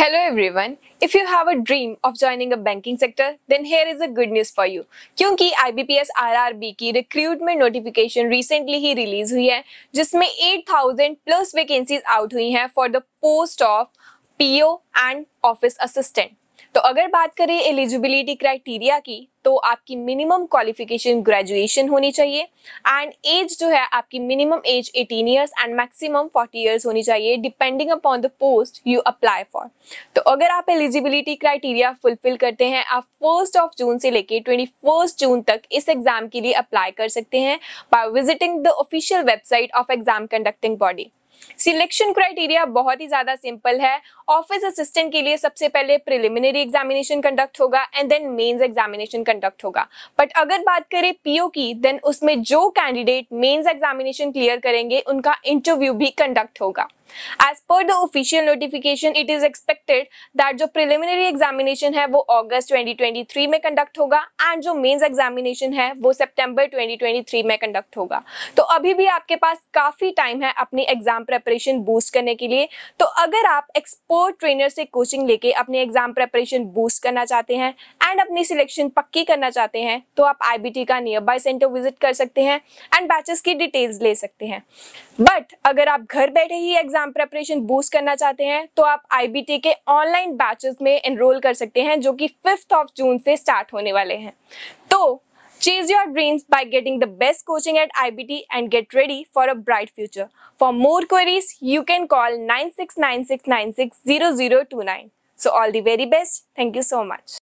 Hello everyone. If you have a dream of joining a banking sector then here is a good news for you क्योंकि IBPS RRB की recruitment notification recently ही release हुई है जिसमें 8000 plus vacancies out हुई हैं for the post of PO and office assistant तो अगर बात करें एलिजिबिलिटी क्राइटेरिया की तो आपकी मिनिमम क्वालिफिकेशन ग्रेजुएशन होनी चाहिए एंड एज जो है आपकी minimum age 18 years and maximum 40 years होनी चाहिए depending upon the post you apply for तो अगर आप एलिजिबिलिटी क्राइटेरिया फुलफिल करते हैं आप फर्स्ट ऑफ जून से लेके ट्वेंटी जून तक इस एग्जाम के लिए अप्लाई कर सकते हैं by visiting the official website of exam conducting body selection criteria बहुत ही ज्यादा सिंपल है ऑफिस असिस्टेंट के लिए सबसे पहले प्रिलिमिनरी एग्जामिनेशन कंडक्ट होगा and then mains examination conduct होगा बट अगर बात करें पीओ की देन उसमें जो कैंडिडेट मेंस एग्जामिनेशन क्लियर करेंगे उनका इंटरव्यू भी कंडक्ट होगा as per the official notification it is expected that जो प्रिलिमिनरी एग्जामिनेशन है वो अगस्त 2023 में कंडक्ट होगा एंड जो मेंस एग्जामिनेशन है वो सितंबर 2023 में कंडक्ट होगा तो अभी भी आपके पास काफ़ी टाइम है अपनी एग्जाम प्रेपरेशन बूस्ट करने के लिए तो अगर आप एक्सपर्ट ट्रेनर से कोचिंग लेके अपने एग्जाम प्रेपरेशन बूस्ट करना चाहते हैं एंड अपनी सिलेक्शन पक्की करना चाहते हैं तो आप आईबीटी का नियर बाय सेंटर विजिट कर सकते हैं एंड बैचेस की डिटेल्स ले सकते हैं बट अगर आप घर बैठे ही एग्जाम प्रेपरेशन बूस्ट करना चाहते हैं तो आप आई के ऑनलाइन बैचेस में एनरोल कर सकते हैं जो कि फिफ्थ ऑफ जून से स्टार्ट होने वाले हैं तो Chase your dreams by getting the best coaching at IBT and get ready for a bright future. For more queries, you can call 9696960029. So all the very best. Thank you so much.